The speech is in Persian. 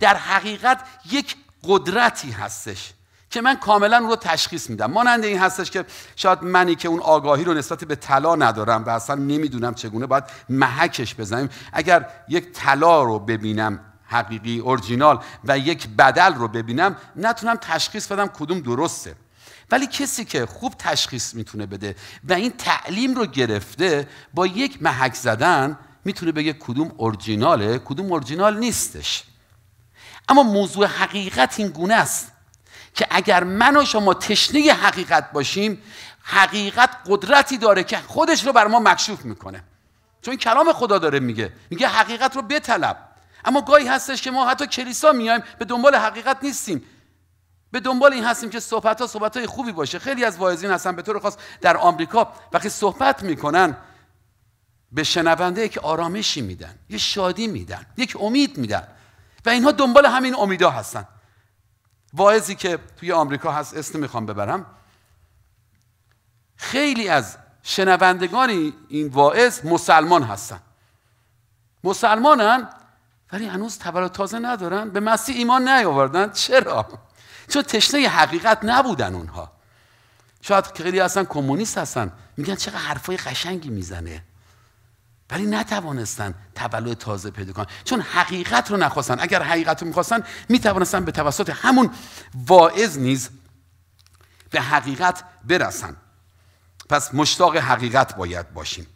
در حقیقت یک قدرتی هستش که من کاملا اون رو تشخیص میدم مانند این هستش که شاید منی که اون آگاهی رو نسبت به طلا ندارم و اصلا نمیدونم چگونه باید محکش بزنیم اگر یک طلا رو ببینم حقیقی اورجینال و یک بدل رو ببینم نتونم تشخیص بدم کدوم درسته ولی کسی که خوب تشخیص میتونه بده و این تعلیم رو گرفته با یک محک زدن میتونه بگه کدوم اورجیناله کدوم اورجینال نیستش اما موضوع حقیقت این گونه است که اگر من و شما تشنه حقیقت باشیم حقیقت قدرتی داره که خودش رو بر ما مکشوف میکنه چون کلام خدا داره میگه میگه حقیقت رو بطلب اما گاهی هستش که ما حتی کلیسا میایم به دنبال حقیقت نیستیم به دنبال این هستیم که صحبت ها های خوبی باشه خیلی از واعظین هستن به طور خاص در آمریکا وقتی صحبت میکنن به شنونده یک آرامشی میدن یه شادی میدن یک امید میدن و اینها دنبال همین امیدا هستن واعظی که توی آمریکا هست اسم میخوام ببرم خیلی از شنوندگانی این واعظ مسلمان هستن مسلمانن ولی هنوز تولد تازه ندارن به مسیح ایمان نیاوردن چرا چون تشنه حقیقت نبودن اونها شاید خیلی اصلا کمونیست هستن میگن چقدر حرفای قشنگی میزنه ولی نتوانستن تولد تازه پیدا کنن چون حقیقت رو نخواستن اگر حقیقت رو میخواستن میتوانستن به توسط همون واعظ نیز به حقیقت برسن پس مشتاق حقیقت باید باشیم